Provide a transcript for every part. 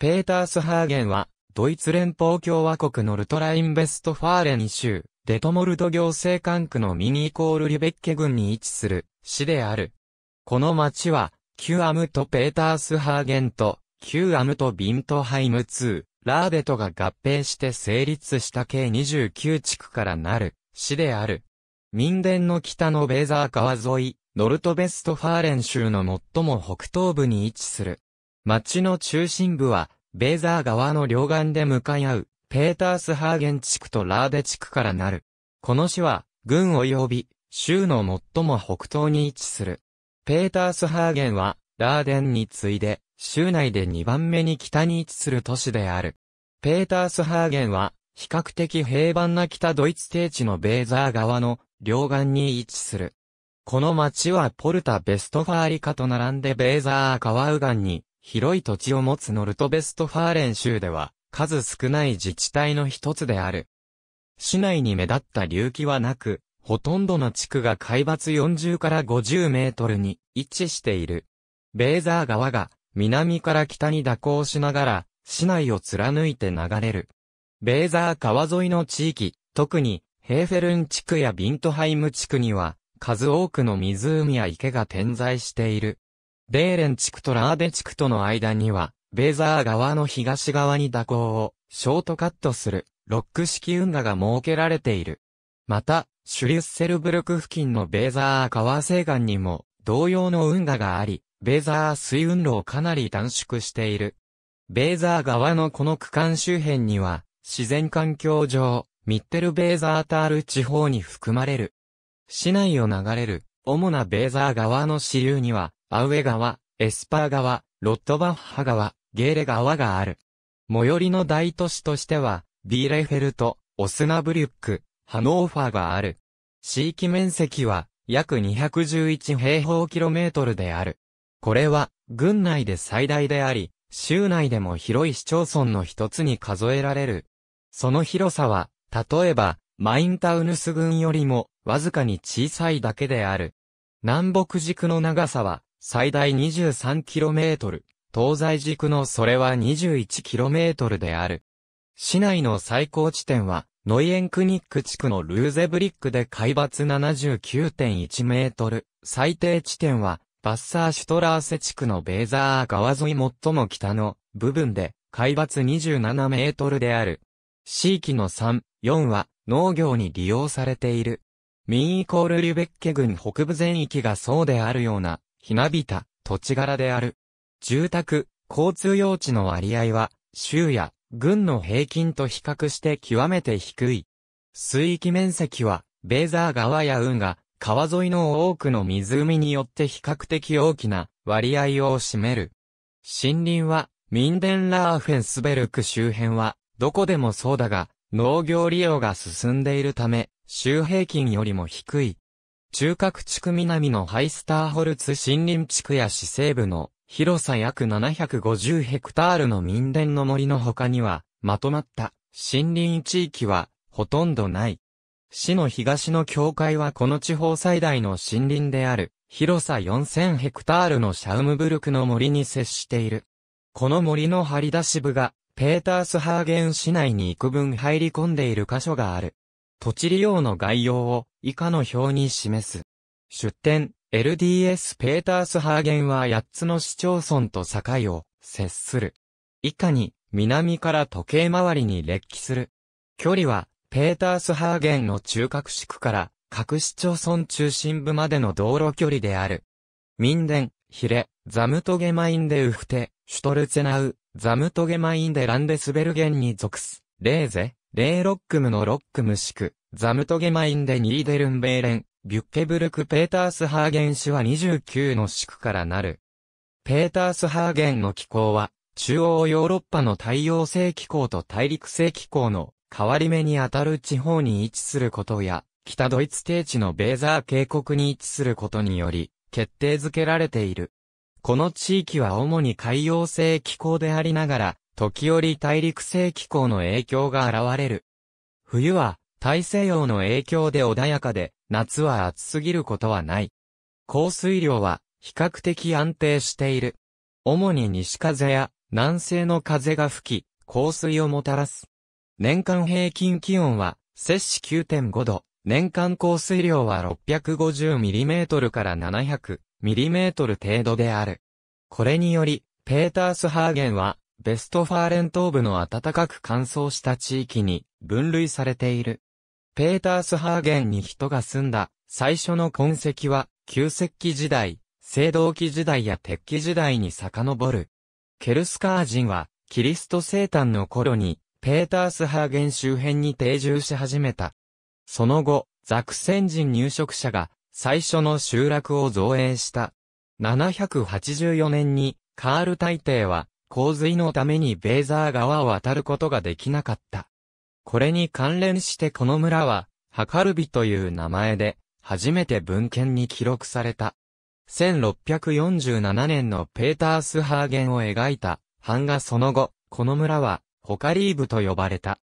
ペータースハーゲンは、ドイツ連邦共和国のルトラインベストファーレン州、デトモルト行政管区のミニイコールリベッケ郡に位置する、市である。この町は、キュアムとペータースハーゲンと、キュアムとビントハイム2、ラーベトが合併して成立した計29地区からなる、市である。民伝の北のベーザー川沿い、ノルトベストファーレン州の最も北東部に位置する。町の中心部は、ベーザー川の両岸で向かい合う、ペータースハーゲン地区とラーデ地区からなる。この市は、郡及び、州の最も北東に位置する。ペータースハーゲンは、ラーデンに次いで、州内で2番目に北に位置する都市である。ペータースハーゲンは、比較的平凡な北ドイツ低地のベーザー川の両岸に位置する。この町はポルタ・ベストファーリカと並んでベーザー川右岸に広い土地を持つノルトベストファーレン州では、数少ない自治体の一つである。市内に目立った流域はなく、ほとんどの地区が海抜40から50メートルに位置している。ベーザー川が南から北に蛇行しながら市内を貫いて流れる。ベーザー川沿いの地域、特にヘーフェルン地区やビントハイム地区には数多くの湖や池が点在している。ベーレン地区とラーデ地区との間には、ベーザー川の東側に蛇行をショートカットするロック式運河が設けられている。また、シュリュッセルブルク付近のベーザー川西岸にも同様の運河があり、ベーザー水運路をかなり短縮している。ベーザー川のこの区間周辺には、自然環境上、ミッテルベーザータール地方に含まれる。市内を流れる、主なベーザー川の支流には、アウエ川、エスパー川、ロットバッハ川、ゲーレ川がある。最寄りの大都市としては、ビーレフェルト、オスナブリュック、ハノーファーがある。地域面積は約211平方キロメートルである。これは、郡内で最大であり、州内でも広い市町村の一つに数えられる。その広さは、例えば、マインタウヌス郡よりも、わずかに小さいだけである。南北軸の長さは、最大 23km、東西軸のそれは 21km である。市内の最高地点は、ノイエンクニック地区のルーゼブリックで海抜79.1メートル、最低地点は、バッサーシュトラーセ地区のベーザー川沿い最も北の部分で、海抜27メートルである。地域の3、4は農業に利用されている。ミンイコールリュベッケ郡北部全域がそうであるようなひなびた土地柄である。住宅、交通用地の割合は、州や軍の平均と比較して極めて低い。水域面積は、ベーザー川や運河、川沿いの多くの湖によって比較的大きな割合を占める。森林は、ミンデンラーフェンスベルク周辺は、どこでもそうだが、農業利用が進んでいるため、州平均よりも低い。中核地区南のハイスターホルツ森林地区や市西部の広さ約750ヘクタールの民伝の森の他には、まとまった森林地域はほとんどない。市の東の境界はこの地方最大の森林である、広さ4000ヘクタールのシャウムブルクの森に接している。この森の張り出し部が、ペータースハーゲン市内に幾分入り込んでいる箇所がある。土地利用の概要を以下の表に示す。出典、LDS ペータースハーゲンは8つの市町村と境を接する。以下に、南から時計回りに列記する。距離は、ペータースハーゲンの中核地区から、各市町村中心部までの道路距離である。民伝、ヒレ、ザムトゲマインデウフテ、シュトルツェナウ、ザムトゲマインデランデスベルゲンに属す、レーゼ、レーロックムのロックム地区、ザムトゲマインでニーデルンベーレン、ビュッケブルク・ペータースハーゲン市は29の地区からなる。ペータースハーゲンの気候は、中央ヨーロッパの太陽性気候と大陸性気候の変わり目にあたる地方に位置することや、北ドイツ低地のベーザー渓谷に位置することにより、決定づけられている。この地域は主に海洋性気候でありながら、時折大陸性気候の影響が現れる。冬は、大西洋の影響で穏やかで、夏は暑すぎることはない。降水量は比較的安定している。主に西風や南西の風が吹き、降水をもたらす。年間平均気温は、摂氏9.5度、年間降水量は 650mm から 700mm 程度である。これにより、ペータースハーゲンは、ベストファーレン東部の暖かく乾燥した地域に分類されている。ペータースハーゲンに人が住んだ最初の痕跡は旧石器時代、青銅器時代や鉄器時代に遡る。ケルスカー人はキリスト生誕の頃にペータースハーゲン周辺に定住し始めた。その後、ザクセン人入植者が最初の集落を造営した。784年にカール大帝は洪水のためにベーザー川を渡ることができなかった。これに関連してこの村は、ハカルビという名前で、初めて文献に記録された。1647年のペータースハーゲンを描いた版画その後、この村は、ホカリーブと呼ばれた。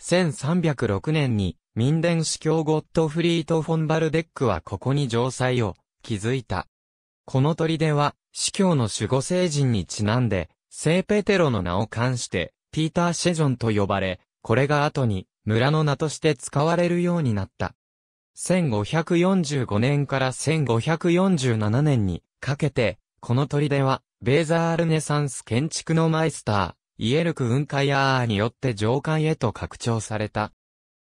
1306年に、民伝司教ゴッドフリート・フォンバルデックはここに城塞を築いた。この砦は、司教の守護聖人にちなんで、聖ペテロの名を冠して、ピーター・シェジョンと呼ばれ、これが後に村の名として使われるようになった。1545年から1547年にかけて、この砦は、ベーザーアルネサンス建築のマイスター、イエルク・ウンカヤーによって上官へと拡張された。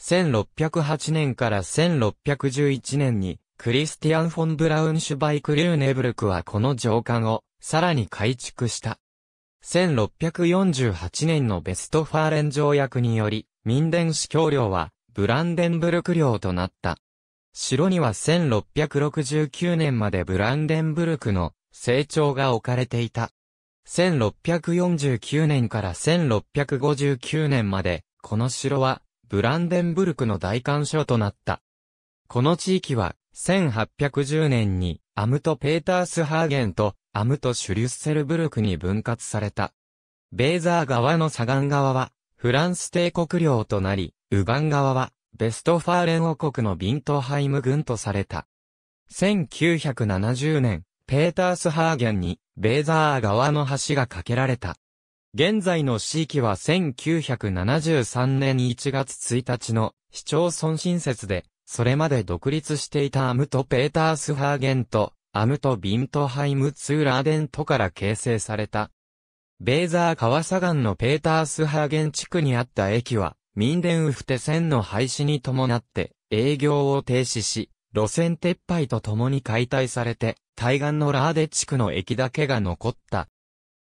1608年から1611年に、クリスティアン・フォン・ブラウンシュバイク・リューネブルクはこの上官を、さらに改築した。1648年のベストファーレン条約により、民伝司教領は、ブランデンブルク領となった。城には1669年までブランデンブルクの成長が置かれていた。1649年から1659年まで、この城は、ブランデンブルクの大干渉となった。この地域は、1810年に、アムト・ペータースハーゲンと、アムト・シュリュッセルブルクに分割された。ベーザー側の左岸側は、フランス帝国領となり、右岸側は、ベストファーレン王国のビントハイム軍とされた。1970年、ペータースハーゲンに、ベーザー側の橋が架けられた。現在の地域は1973年1月1日の市町村新設で、それまで独立していたアムト・ペータースハーゲンと、アムト・ビントハイム・ツーラーデントから形成された。ベーザー川左岸のペータースハーゲン地区にあった駅は、民ン・ウフテ線の廃止に伴って営業を停止し、路線撤廃とともに解体されて、対岸のラーデ地区の駅だけが残った。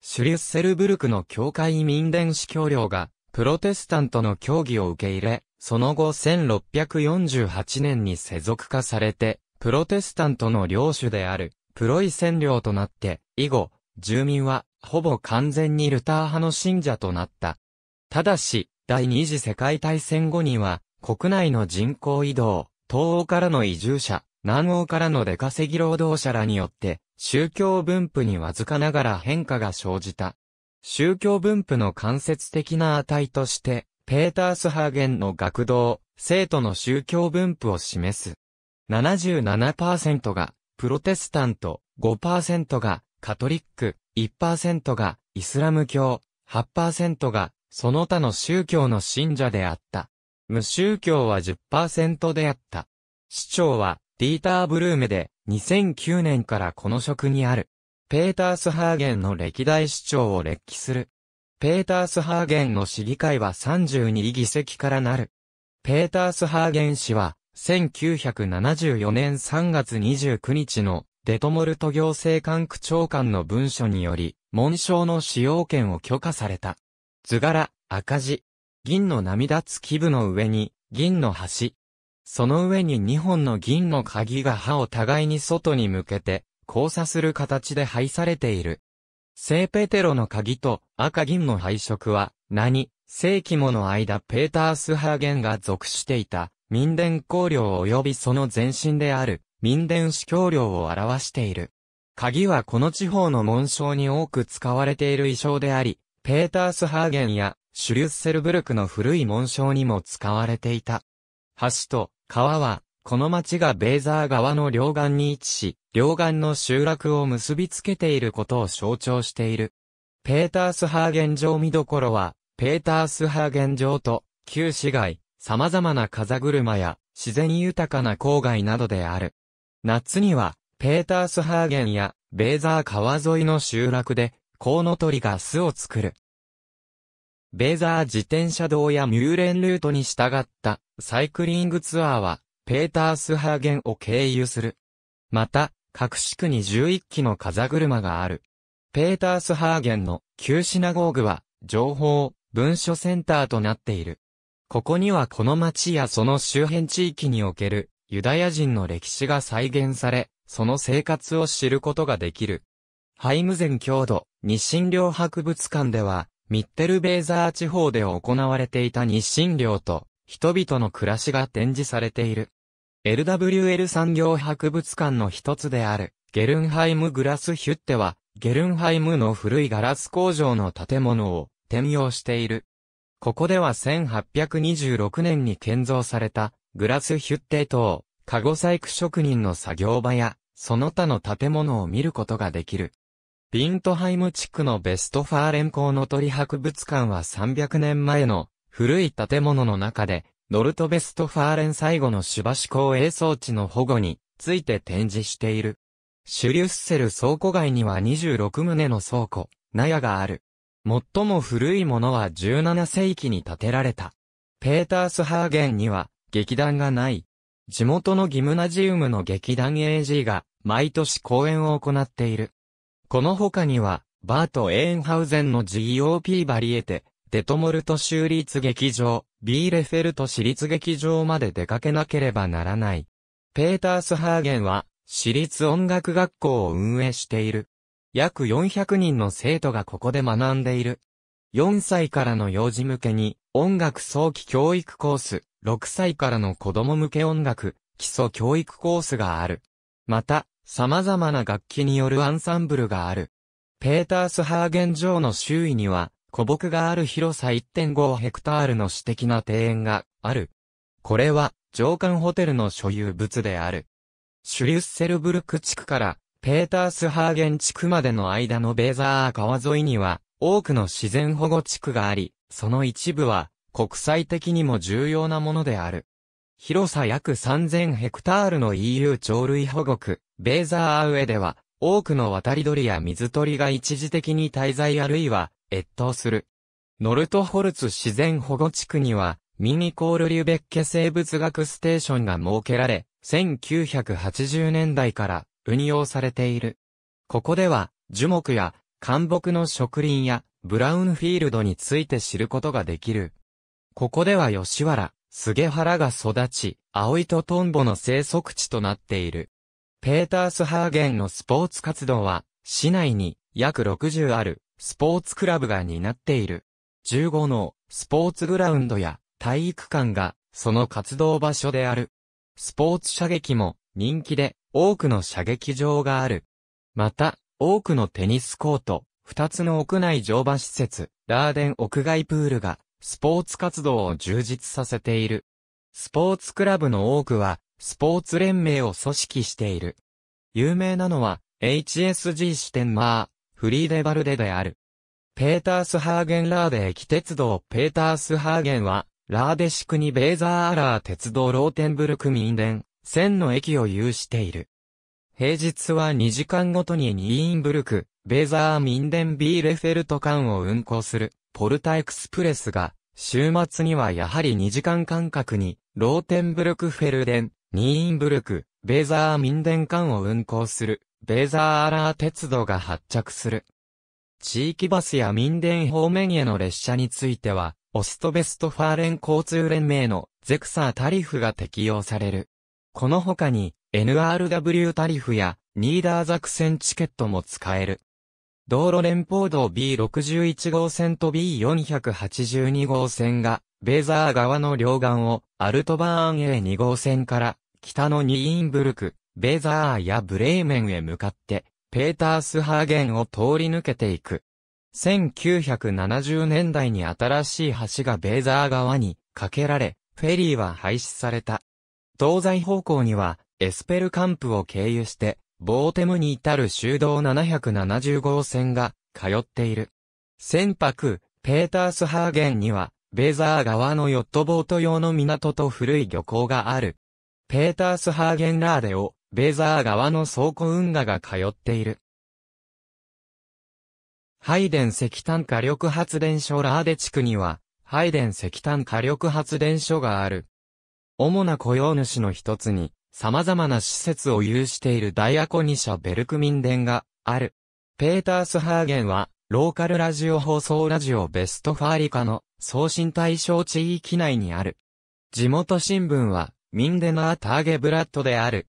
シュリュッセルブルクの教会民ン司教領が、プロテスタントの教義を受け入れ、その後1648年に世俗化されて、プロテスタントの領主である、プロイセン領となって、以後、住民は、ほぼ完全にルター派の信者となった。ただし、第二次世界大戦後には、国内の人口移動、東欧からの移住者、南欧からの出稼ぎ労働者らによって、宗教分布にわずかながら変化が生じた。宗教分布の間接的な値として、ペータースハーゲンの学童、生徒の宗教分布を示す。77%がプロテスタント、5%がカトリック、1%がイスラム教、8%がその他の宗教の信者であった。無宗教は10%であった。市長はディーター・ブルーメで2009年からこの職にある。ペータースハーゲンの歴代市長を歴記する。ペータースハーゲンの市議会は32議席からなる。ペータースハーゲン氏は、1974年3月29日のデトモルト行政官区長官の文書により、紋章の使用権を許可された。図柄、赤字。銀の波立つ基部の上に、銀の端。その上に2本の銀の鍵が歯を互いに外に向けて、交差する形で配されている。聖ペテロの鍵と赤銀の配色は、何、世紀もの間ペータースハーゲンが属していた、民伝公領及びその前身である、民伝司教領を表している。鍵はこの地方の紋章に多く使われている衣装であり、ペータースハーゲンやシュリュッセルブルクの古い紋章にも使われていた。橋と川はこの町がベーザー川の両岸に位置し、両岸の集落を結びつけていることを象徴している。ペータースハーゲン城見どころは、ペータースハーゲン城と、旧市街、様々な風車や、自然豊かな郊外などである。夏には、ペータースハーゲンや、ベーザー川沿いの集落で、コウノトリが巣を作る。ベーザー自転車道やミューレンルートに従った、サイクリングツアーは、ペータースハーゲンを経由する。また、各市区に11機の風車がある。ペータースハーゲンの旧シナゴーグは、情報、文書センターとなっている。ここにはこの町やその周辺地域におけるユダヤ人の歴史が再現され、その生活を知ることができる。ハイムゼン郷土日清領博物館では、ミッテルベーザー地方で行われていた日清領と人々の暮らしが展示されている。LWL 産業博物館の一つである、ゲルンハイムグラスヒュッテは、ゲルンハイムの古いガラス工場の建物を転用している。ここでは1826年に建造された、グラスヒュッテ等、カゴ細工職人の作業場や、その他の建物を見ることができる。ビントハイム地区のベストファーレン校の鳥博物館は300年前の古い建物の中でノルトベストファーレン最後の芝市公営装置の保護について展示している。シュリュッセル倉庫街には26棟の倉庫、納屋がある。最も古いものは17世紀に建てられた。ペータースハーゲンには劇団がない。地元のギムナジウムの劇団 AG が毎年公演を行っている。この他には、バート・エーンハウゼンの GOP バリエテ、デトモルト州立劇場、ビーレフェルト私立劇場まで出かけなければならない。ペータースハーゲンは、私立音楽学校を運営している。約400人の生徒がここで学んでいる。4歳からの幼児向けに、音楽早期教育コース、6歳からの子供向け音楽、基礎教育コースがある。また、様々な楽器によるアンサンブルがある。ペータースハーゲン城の周囲には、古木がある広さ1.5ヘクタールの私的な庭園がある。これは、上官ホテルの所有物である。シュリュッセルブルク地区から、ペータースハーゲン地区までの間のベーザー川沿いには、多くの自然保護地区があり、その一部は、国際的にも重要なものである。広さ約3000ヘクタールの EU 鳥類保護区、ベーザーアウェでは、多くの渡り鳥や水鳥が一時的に滞在あるいは越冬する。ノルトホルツ自然保護地区には、ミニコールリュベッケ生物学ステーションが設けられ、1980年代から運用されている。ここでは、樹木や干木の植林やブラウンフィールドについて知ることができる。ここでは吉原、菅原が育ち、葵とトンボの生息地となっている。ペータースハーゲンのスポーツ活動は、市内に約60あるスポーツクラブが担っている。15のスポーツグラウンドや体育館がその活動場所である。スポーツ射撃も人気で多くの射撃場がある。また、多くのテニスコート、2つの屋内乗馬施設、ラーデン屋外プールがスポーツ活動を充実させている。スポーツクラブの多くはスポーツ連盟を組織している。有名なのは HSG 支店マー。フリーデバルデである。ペータースハーゲンラーデ駅鉄道ペータースハーゲンは、ラーデ市区にベーザーアラー鉄道ローテンブルクミンデン、線の駅を有している。平日は2時間ごとにニーインブルク、ベーザーミンデンビーレフェルト間を運行する、ポルタエクスプレスが、週末にはやはり2時間間隔に、ローテンブルクフェルデン、ニーインブルク、ベーザーミンデン間を運行する、ベーザーアラー鉄道が発着する。地域バスや民電方面への列車については、オストベストファーレン交通連盟のゼクサータリフが適用される。この他に NRW タリフやニーダーザクセンチケットも使える。道路連邦道 B61 号線と B482 号線が、ベーザー側の両岸をアルトバーン A2 号線から北のニーインブルク、ベーザーやブレーメンへ向かって、ペータースハーゲンを通り抜けていく。1970年代に新しい橋がベーザー側に架けられ、フェリーは廃止された。東西方向には、エスペルカンプを経由して、ボーテムに至る修道770号線が通っている。船舶、ペータースハーゲンには、ベーザー側のヨットボート用の港と古い漁港がある。ペータースハーゲンラーデをベーザー川の倉庫運河が通っている。ハイデン石炭火力発電所ラーデ地区には、ハイデン石炭火力発電所がある。主な雇用主の一つに、様々な施設を有しているダイアコニシャ・ベルクミンデンがある。ペータース・ハーゲンは、ローカルラジオ放送ラジオベストファーリカの送信対象地域内にある。地元新聞は、ミンデナー・ターゲブラッドである。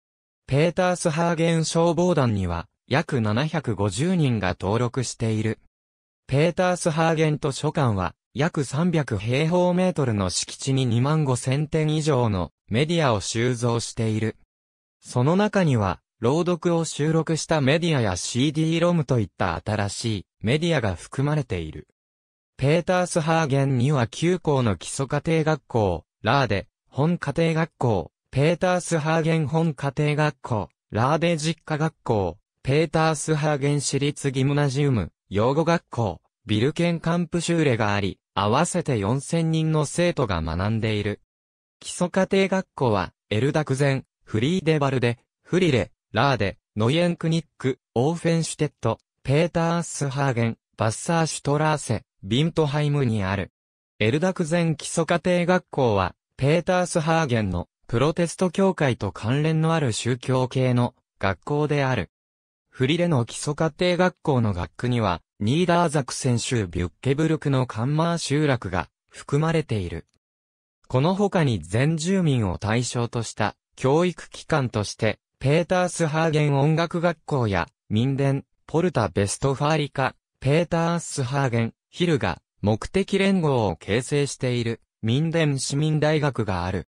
ペータースハーゲン消防団には約750人が登録している。ペータースハーゲン図書館は約300平方メートルの敷地に2万5千点以上のメディアを収蔵している。その中には、朗読を収録したメディアや CD-ROM といった新しいメディアが含まれている。ペータースハーゲンには9校の基礎家庭学校、ラーデ、本家庭学校、ペータースハーゲン本家庭学校、ラーデ実家学校、ペータースハーゲン市立ギムナジウム、養護学校、ビルケンカンプシューレがあり、合わせて4000人の生徒が学んでいる。基礎家庭学校は、エルダクゼン、フリーデバルデ、フリレ、ラーデ、ノイエンクニック、オーフェンシュテット、ペーター・スハーゲン、バッサーシュトラーセ、ビントハイムにある。エルダクゼン基礎家庭学校は、ペーター・スハーゲンのプロテスト教会と関連のある宗教系の学校である。フリレの基礎家庭学校の学区には、ニーダーザクセン州ビュッケブルクのカンマー集落が含まれている。この他に全住民を対象とした教育機関として、ペータースハーゲン音楽学校や、民伝、ポルタ・ベストファーリカ、ペータースハーゲン、ヒルが、目的連合を形成している、民伝市民大学がある。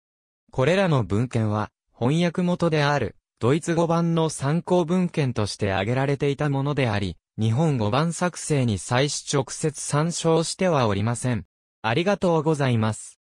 これらの文献は、翻訳元である、ドイツ語版の参考文献として挙げられていたものであり、日本語版作成に際し直接参照してはおりません。ありがとうございます。